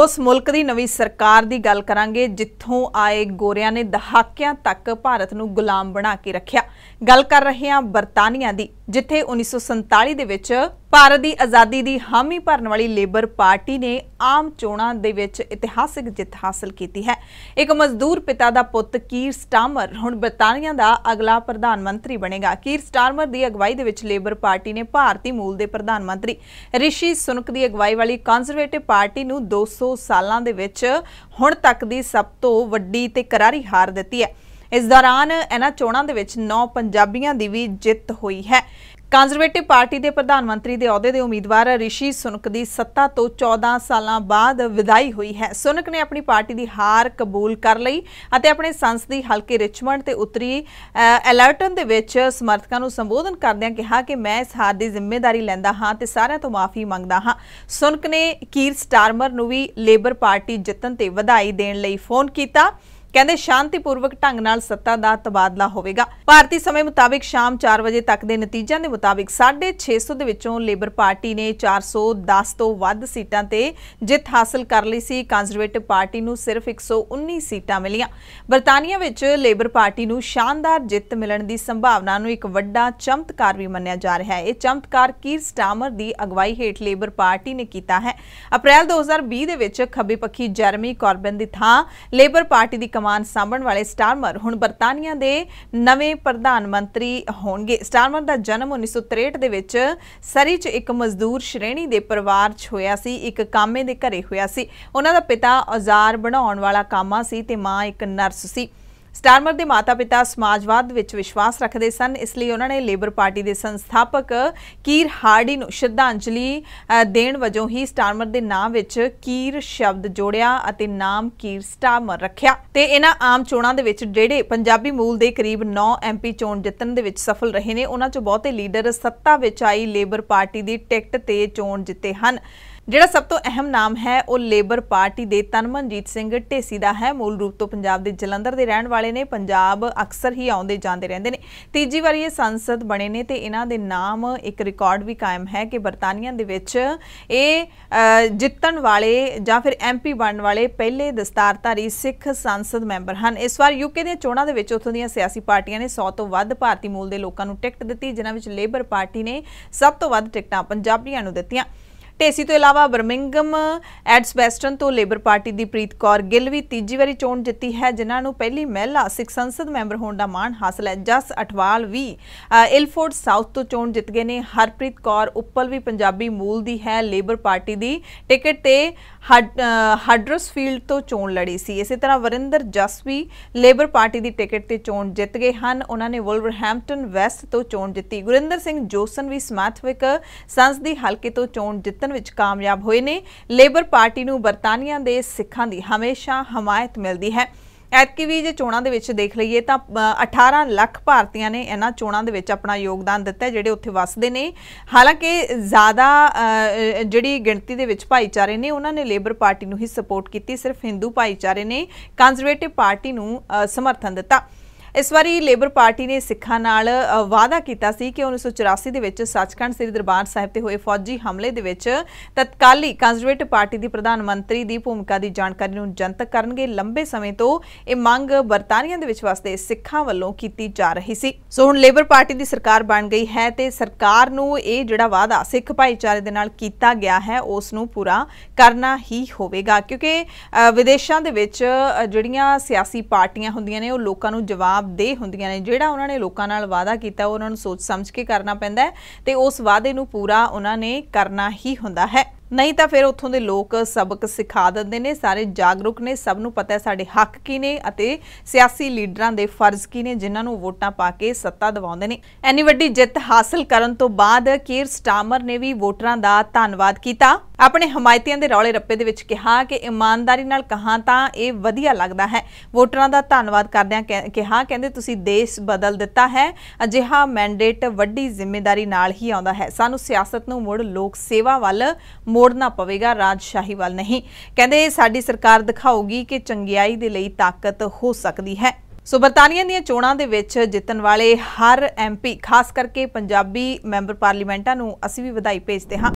ਉਸ ਮੁਲਕ ਦੀ ਨਵੀਂ ਸਰਕਾਰ ਦੀ ਗੱਲ ਕਰਾਂਗੇ ਜਿੱਥੋਂ ਆਏ ਗੋਰਿਆਂ ਨੇ ਦਹਾਕਿਆਂ ਤੱਕ ਭਾਰਤ ਨੂੰ ਗੁਲਾਮ ਬਣਾ ਕੇ ਰੱਖਿਆ ਗੱਲ ਕਰ ਰਹੇ ਹਾਂ ਬਰਤਾਨੀਆ ਦੀ ਜਿੱਥੇ 1947 ਦੇ ਵਿੱਚ ਭਾਰਤ ਦੀ ਆਜ਼ਾਦੀ ਦੀ ਹਾਮੀ ਭਰਨ ਵਾਲੀ ਲੇਬਰ ਪਾਰਟੀ ਨੇ ਆਮ ਚੋਣਾਂ ਦੇ ਵਿੱਚ ਇਤਿਹਾਸਿਕ ਜਿੱਤ ਹਾਸਲ ਕੀਤੀ ਹੈ ਇੱਕ ਮਜ਼ਦੂਰ ਪਿਤਾ ਦਾ ਪੁੱਤ ਕੀਰ ਸਟਾਰਮਰ ਹੁਣ ਬਰਤਾਨੀਆ ਦਾ ਅਗਲਾ ਪ੍ਰਧਾਨ ਮੰਤਰੀ ਬਣੇਗਾ ਕੀਰ ਸਟਾਰਮਰ ਦੀ ਅਗਵਾਈ ਦੇ ਵਿੱਚ ਲੇਬਰ ਪਾਰਟੀ ਨੇ ਭਾਰਤੀ ਮੂਲ ਦੇ ਪ੍ਰਧਾਨ ਮੰਤਰੀ ਰਿਸ਼ੀ ਸੁਨਕ ਦੀ ਅਗਵਾਈ ਵਾਲੀ ਕੰਜ਼ਰਵੇਟਿਵ ਪਾਰਟੀ ਨੂੰ 200 ਸਾਲਾਂ ਦੇ ਵਿੱਚ ਹੁਣ ਤੱਕ ਦੀ ਸਭ ਤੋਂ ਵੱਡੀ ਤੇ ਕਰਾਰੀ ਹਾਰ ਦਿੱਤੀ ਹੈ ਇਸ ਦੌਰਾਨ ਇਹਨਾਂ ਚੋਣਾਂ ਦੇ ਵਿੱਚ 9 ਪੰਜਾਬੀਆਂ ਦੀ ਵੀ ਜਿੱਤ ਹੋਈ ਹੈ ਕੰਜ਼ਰਵੇਟਿਵ ਪਾਰਟੀ ਦੇ ਪ੍ਰਧਾਨ ਮੰਤਰੀ ਦੇ ਅਹੁਦੇ ਦੇ ਉਮੀਦਵਾਰ ਰਿਸ਼ੀ ਸੁਨਕ ਦੀ ਸੱਤਾ ਤੋਂ 14 ਸਾਲਾਂ ਬਾਅਦ ਵਿਦਾਈ ਹੋਈ ਹੈ ਸੁਨਕ ਨੇ ਆਪਣੀ ਪਾਰਟੀ ਦੀ ਹਾਰ ਕਬੂਲ ਕਰ ਲਈ ਅਤੇ ਆਪਣੇ ਸੰਸਦੀ ਹਲਕੇ ਰਿਚਮੰਡ ਤੇ ਉਤਰੀ ਐਲਰਟਨ ਦੇ ਵਿੱਚ ਸਮਰਥਕਾਂ ਨੂੰ ਸੰਬੋਧਨ ਕਰਦਿਆਂ ਕਿਹਾ ਕਿ ਮੈਂ ਇਸ ਹਾਰ ਦੀ ਜ਼ਿੰਮੇਵਾਰੀ ਲੈਂਦਾ ਹਾਂ ਤੇ ਸਾਰਿਆਂ ਤੋਂ ਮਾਫੀ ਮੰਗਦਾ ਹਾਂ ਸੁਨਕ ਨੇ ਕੀਰ ਸਟਾਰਮਰ ਨੂੰ ਵੀ ਲੇਬਰ ਪਾਰਟੀ ਜਿੱਤਣ ਤੇ ਵਧਾਈ ਦੇਣ ਲਈ ਫੋਨ ਕੀਤਾ ਕਹਿੰਦੇ ਸ਼ਾਂਤੀਪੂਰਵਕ ਢੰਗ ਨਾਲ ਸੱਤਾ ਦਾ ਤਬਾਦਲਾ ਹੋਵੇਗਾ ਭਾਰਤੀ ਸਮੇਂ ਮੁਤਾਬਿਕ ਸ਼ਾਮ 4 ਵਜੇ ਤੱਕ ਦੇ ਨਤੀਜਿਆਂ ਦੇ ਮੁਤਾਬਿਕ 650 ਦੇ ਵਿੱਚੋਂ ਲੇਬਰ ਪਾਰਟੀ ਨੇ 410 ਤੋਂ ਵੱਧ ਸੀਟਾਂ ਤੇ ਜਿੱਤ ਹਾਸਲ ਕਰ ਲਈ ਸੀ ਕੰਜ਼ਰਵੇਟਿਵ ਪਾਰਟੀ ਨੂੰ ਸਿਰਫ 119 ਸੀਟਾਂ ਮਿਲੀਆਂ ਬਰਤਾਨੀਆ ਵਿੱਚ ਲੇਬਰ ਪਾਰਟੀ ਨੂੰ ਸ਼ਾਨਦਾਰ ਜਿੱਤ ਮਿਲਣ ਦੀ ਸੰਭਾਵਨਾ ਨੂੰ ਇੱਕ ਵੱਡਾ ਚਮਤਕਾਰ ਵੀ ਮੰਨਿਆ ਜਾ ਰਿਹਾ ਹੈ ਇਹ ਚਮਤਕਾਰ ਕੀਰ ਸਟਾਮਰ ਦੀ ਅਗਵਾਈ ਹੇਠ ਲੇਬਰ ਪਾਰਟੀ ਨੇ ਕੀਤਾ ਹੈ ਅਪ੍ਰੈਲ 2020 ਦੇ ਵਿੱਚ ਖੱਬੇ ਪੱਖੀ ਜਰਮੀ ਕਾਰਬਨ ਦੀ ਥਾਂ ਲੇਬਰ ਪਾਰਟੀ ਦੀ ਕਮਾਨ ਸਾਂਭਣ ਵਾਲੇ ਸਟਾਰਮਰ ਹੁਣ ਬਰਤਾਨੀਆ ਦੇ ਨਵੇਂ ਪ੍ਰਧਾਨ ਮੰਤਰੀ ਹੋਣਗੇ ਸਟਾਰਮਰ ਦਾ ਜਨਮ 1963 ਦੇ ਵਿੱਚ ਸਰੀ 'ਚ ਇੱਕ ਮਜ਼ਦੂਰ ਸ਼੍ਰੇਣੀ ਦੇ ਪਰਿਵਾਰ 'ਚ ਹੋਇਆ ਸੀ ਇੱਕ ਕਾਮੇ ਦੇ ਘਰੇ ਹੋਇਆ ਸੀ ਉਹਨਾਂ ਦਾ ਪਿਤਾ ਔਜ਼ਾਰ ਬਣਾਉਣ ਵਾਲਾ ਕਾਮਾ ਸੀ ਤੇ ਮਾਂ ਇੱਕ ਨਰਸ ਸੀ ਸਟਾਰਮਰ ਦੇ ਮਾਤਾ-ਪਿਤਾ ਸਮਾਜਵਾਦ ਵਿੱਚ ਵਿਸ਼ਵਾਸ ਰੱਖਦੇ ਸਨ ਇਸ ਲਈ ਉਹਨਾਂ ਨੇ ਲੇਬਰ ਪਾਰਟੀ ਦੇ ਸੰਸਥਾਪਕ ਕੀਰ ਹਾਰਡੀ ਨੂੰ ਸ਼ਰਧਾਂਜਲੀ ਦੇਣ ਵਜੋਂ ਹੀ ਸਟਾਰਮਰ ਦੇ ਨਾਮ ਵਿੱਚ ਕੀਰ ਸ਼ਬਦ ਜੋੜਿਆ ਅਤੇ ਨਾਮ ਕੀਰ ਸਟਾਰਮਰ ਰੱਖਿਆ ਤੇ ਇਹਨਾਂ ਆਮ ਚੋਣਾਂ ਦੇ ਵਿੱਚ ਜਿਹੜੇ ਪੰਜਾਬੀ ਮੂਲ ਦੇ ਕਰੀਬ 9 ਐਮਪੀ ਚੋਣ ਜਿੱਤਣ ਦੇ ਵਿੱਚ ਸਫਲ ਰਹੇ ਨੇ ਉਹਨਾਂ ਚੋਂ ਬਹੁਤੇ ਲੀਡਰ ਸੱਤਾ ਵਿੱਚ ਆਈ ਲੇਬਰ ਪਾਰਟੀ ਦੀ ਟਿਕਟ ਤੇ ਚੋਣ ਜਿੱਤੇ ਹਨ ਜਿਹੜਾ ਸਭ ਤੋਂ ਅਹਿਮ ਨਾਮ ਹੈ ਉਹ ਲੇਬਰ ਪਾਰਟੀ ਦੇ ਤਨਮਨਜੀਤ ਸਿੰਘ ਢੇਸੀ ਦਾ ਹੈ ਮੂਲ ਰੂਪ ਤੋਂ ਪੰਜਾਬ ਦੇ ਜਲੰਧਰ ਦੇ ਰਹਿਣ ਵਾਲੇ ਨੇ ਪੰਜਾਬ ਅਕਸਰ ਹੀ ਆਉਂਦੇ ਜਾਂਦੇ ਰਹਿੰਦੇ ਨੇ ਤੀਜੀ ਵਾਰੀ ਇਹ ਸੰਸਦ ਬਣੇ ਨੇ ਤੇ ਇਹਨਾਂ ਦੇ ਨਾਮ ਇੱਕ ਰਿਕਾਰਡ ਵੀ ਕਾਇਮ ਹੈ ਕਿ ਬਰਤਾਨੀਆ ਦੇ ਵਿੱਚ ਇਹ ਜਿੱਤਣ ਵਾਲੇ ਜਾਂ ਫਿਰ ਐਮਪੀ ਬਣਨ ਵਾਲੇ ਪਹਿਲੇ ਦਸਤਾਰਧਾਰੀ ਸਿੱਖ ਸੰਸਦ ਮੈਂਬਰ ਹਨ ਇਸ ਵਾਰ ਯੂਕੇ ਦੀਆਂ ਚੋਣਾਂ ਦੇ ਵਿੱਚ ਉੱਥੋਂ ਦੀਆਂ ਸਿਆਸੀ ਪਾਰਟੀਆਂ ਨੇ 100 ਤੋਂ ਵੱਧ ਭਾਰਤੀ ਮੂਲ ਦੇ ਲੋਕਾਂ ਨੂੰ ਟਿਕਟ ਦਿੱਤੀ ਜਿਨ੍ਹਾਂ ਵਿੱਚ ਲੇਬਰ ਪਾਰਟੀ ਨੇ ਸਭ ਤੋਂ ਵੱਧ ਟਿਕਟਾਂ ਪੰਜਾਬੀਆਂ ਨੂੰ ਦਿੱਤੀਆਂ ਢੇਸੀ ਤੋਂ ਇਲਾਵਾ ਬਰਮਿੰਗਮ ਐਡਸਬੈਸਟਨ ਤੋਂ ਲੇਬਰ ਪਾਰਟੀ ਦੀ ਪ੍ਰੀਤ ਕੌਰ ਗਿੱਲ ਵੀ ਤੀਜੀ ਵਾਰੀ ਚੋਣ ਜਿੱਤੀ ਹੈ ਜਿਨ੍ਹਾਂ ਨੂੰ ਪਹਿਲੀ ਮਹਿਲਾ ਸਿੱਖ ਸੰਸਦ ਮੈਂਬਰ ਹੋਣ ਦਾ ਮਾਣ ਹਾਸਲ ਹੈ ਜਸ ਅਠਵਾਲ ਵੀ ਇਲਫੋਰਡ ਸਾਊਥ ਤੋਂ ਚੋਣ ਜਿੱਤ ਗਏ ਨੇ ਹਰਪ੍ਰੀਤ ਕੌਰ ਉੱਪਲ ਵੀ ਪੰਜਾਬੀ ਮੂਲ ਦੀ ਹੈ ਲੇਬਰ ਪਾਰਟੀ ਦੀ ਟਿਕਟ ਤੇ ਹਾਡਰਸਫੀਲਡ ਤੋਂ ਚੋਣ ਲੜੀ ਸੀ ਇਸੇ ਤਰ੍ਹਾਂ ਵਰਿੰਦਰ ਜਸ ਵੀ ਲੇਬਰ ਪਾਰਟੀ ਦੀ ਟਿਕਟ ਤੇ ਚੋਣ ਜਿੱਤ ਗਏ ਹਨ ਉਹਨਾਂ ਨੇ ਵੋਲਵਰਹੈਂਪਟਨ ਵੈਸਟ ਤੋਂ ਚੋਣ ਜਿੱਤੀ ਗੁਰਿੰਦਰ ਸਿੰਘ ਜੋਸਨ ਵੀ ਸਮੈਥਵਿਕ ਸੰਸਦੀ ਹਲਕੇ ਤੋਂ ਚੋਣ ਜਿੱਤ ਜਿੱਤਣ ਵਿੱਚ ਕਾਮਯਾਬ ਹੋਏ ਨੇ ਲੇਬਰ ਪਾਰਟੀ ਨੂੰ ਬਰਤਾਨੀਆ ਦੇ ਸਿੱਖਾਂ ਦੀ ਹਮੇਸ਼ਾ ਹਮਾਇਤ ਮਿਲਦੀ ਹੈ ਐਤਕੀ ਵੀ ਜੇ ਚੋਣਾਂ ਦੇ ਵਿੱਚ ਦੇਖ ਲਈਏ ਤਾਂ 18 ਲੱਖ ਭਾਰਤੀਆਂ ਨੇ ਇਹਨਾਂ ਚੋਣਾਂ ਦੇ ਵਿੱਚ ਆਪਣਾ ਯੋਗਦਾਨ ਦਿੱਤਾ ਜਿਹੜੇ ਉੱਥੇ ਵੱਸਦੇ ਨੇ ਹਾਲਾਂਕਿ ਜ਼ਿਆਦਾ ਜਿਹੜੀ ਗਿਣਤੀ ਦੇ ਵਿੱਚ ਭਾਈਚਾਰੇ ਨੇ ਉਹਨਾਂ ਨੇ ਲੇਬਰ ਪਾਰਟੀ ਨੂੰ ਹੀ ਸਪੋਰਟ ਕੀਤੀ ਸਿਰਫ ਹਿੰਦੂ ਭਾਈਚਾਰੇ ਨੇ ਕੰਜ਼ਰਵੇਟਿਵ ਪਾਰਟੀ ਨੂੰ ਸਮਰਥਨ ਦਿੱਤਾ ਇਸ ਵਾਰੀ ਲੇਬਰ ਪਾਰਟੀ ਨੇ ਸਿੱਖਾਂ ਨਾਲ ਵਾਅਦਾ ਕੀਤਾ ਸੀ ਕਿ 1984 ਦੇ ਵਿੱਚ ਸੱਚਖੰਡ ਸ੍ਰੀ ਦਰਬਾਰ ਸਾਹਿਬ ਤੇ ਹੋਏ ਫੌਜੀ ਹਮਲੇ ਦੇ ਵਿੱਚ ਤਤਕਾਲੀ ਕੰਜ਼ਰਵੇਟਿਵ ਪਾਰਟੀ ਦੀ ਪ੍ਰਧਾਨ ਮੰਤਰੀ ਦੀ ਭੂਮਿਕਾ ਦੀ ਜਾਣਕਾਰੀ ਨੂੰ ਜਨਤਕ ਕਰਨਗੇ ਲੰਬੇ ਸਮੇਂ ਤੋਂ ਇਹ ਮੰਗ ਬਰਤਾਨੀਆ ਦੇ ਵਿੱਚ ਵਸਦੇ ਸਿੱਖਾਂ ਵੱਲੋਂ ਕੀਤੀ ਜਾ ਰਹੀ ਸੀ ਸੋ ਹੁਣ ਲੇਬਰ ਪਾਰਟੀ ਦੀ ਸਰਕਾਰ ਬਣ ਗਈ ਹੈ ਤੇ ਸਰਕਾਰ ਨੂੰ ਇਹ ਜਿਹੜਾ ਵਾਅਦਾ ਸਿੱਖ ਭਾਈਚਾਰੇ ਦੇ ਨਾਲ ਕੀਤਾ ਗਿਆ ਹੈ ਉਸ ਨੂੰ ਪੂਰਾ ਕਰਨਾ ਹੀ ਹੋਵੇਗਾ ਕਿਉਂਕਿ ਵਿਦੇਸ਼ਾਂ ਦੇ ਵਿੱਚ ਜਿਹੜੀਆਂ ਸਿਆਸੀ ਪਾਰਟੀਆਂ ਹੁੰਦੀਆਂ ਨੇ ਉਹ ਲੋਕਾਂ ਨੂੰ ਜਵਾਬ ਜਵਾਬਦੇਹ ਹੁੰਦੀਆਂ ਨੇ ਜਿਹੜਾ ਉਹਨਾਂ ਨੇ ਲੋਕਾਂ ਨਾਲ ਵਾਅਦਾ ਕੀਤਾ ਉਹਨਾਂ ਨੂੰ ਸੋਚ ਸਮਝ ਕੇ ਕਰਨਾ ਪੈਂਦਾ ਹੈ ਤੇ ਉਸ ਵਾਅਦੇ ਨੂੰ ਪੂਰਾ ਉਹਨਾਂ ਨੇ ਕਰਨਾ ਹੀ ਹੁੰਦਾ ਹੈ ਨਹੀਂ ਤਾਂ ਫਿਰ ਉੱਥੋਂ ਦੇ ਲੋਕ ਸਬਕ ਸਿਖਾ ਦਿੰਦੇ ਨੇ ਸਾਰੇ ਜਾਗਰੂਕ ਨੇ ਸਭ ਨੂੰ ਪਤਾ ਹੈ ਸਾਡੇ ਹੱਕ ਕੀ ਨੇ ਅਤੇ ਸਿਆਸੀ ਲੀਡਰਾਂ ਦੇ ਫਰਜ਼ ਕੀ ਨੇ ਜਿਨ੍ਹਾਂ ਨੂੰ ਵੋਟਾਂ ਪਾ ਕੇ ਸੱਤਾ ਦਿਵਾਉਂਦੇ ਨੇ ਐਨੀ ਵੱਡੀ ਜਿੱਤ ਹਾਸਲ ਕਰਨ ਤੋਂ ਬਾਅਦ ਕੀਰ ਸਟਾਮਰ ਨੇ ਵੀ ਵੋਟਰਾਂ ਦਾ ਧੰਨਵਾਦ ਕੀਤਾ ਆਪਣੇ ਹਮਾਇਤੀਆਂ ਦੇ ਰੌਲੇ ਰੱਪੇ ਦੇ ਵਿੱਚ ਕਿਹਾ ਕਿ ਇਮਾਨਦਾਰੀ ਨਾਲ ਕਹਾ ਤਾਂ ਇਹ ਵਧੀਆ ਲੱਗਦਾ ਹੈ ਵੋਟਰਾਂ ਦਾ ਧੰਨਵਾਦ ਕਰਦਿਆਂ ਕਿਹਾ ਕਹਿੰਦੇ ਤੁਸੀਂ ਦੇਸ਼ ਬਦਲ ਦਿੱਤਾ ਹੈ ਅਜਿਹਾ ਮੈਂਡੇਟ ਵੱਡੀ ਜ਼ਿੰਮੇਵਾਰੀ ਨਾਲ ਹੀ ਆਉਂਦਾ ਹੈ ਸਾਨੂੰ ਸਿਆਸਤ ਨੂੰ ਮੁੜ ਲੋਕ ਸੇਵਾ ਵੱਲ ਮੋੜਨਾ ਪਵੇਗਾ ਰਾਜ ਸ਼ਾਹੀਵਾਲ ਨਹੀਂ ਕਹਿੰਦੇ ਸਾਡੀ ਸਰਕਾਰ ਦਿਖਾਊਗੀ ਕਿ ਚੰਗਿਆਈ ਦੇ ਲਈ ਤਾਕਤ ਹੋ ਸਕਦੀ ਹੈ ਸੋ ਬਰਤਾਨੀਆ ਦੀਆਂ ਚੋਣਾਂ ਦੇ ਵਿੱਚ ਜਿੱਤਣ ਵਾਲੇ ਹਰ ਐਮਪੀ ਖਾਸ ਕਰਕੇ ਪੰਜਾਬੀ ਮੈਂਬਰ ਪਾਰਲੀਮੈਂਟਾਂ ਨੂੰ ਅਸੀਂ ਵੀ ਵਧਾਈ ਭੇਜਦੇ ਹਾਂ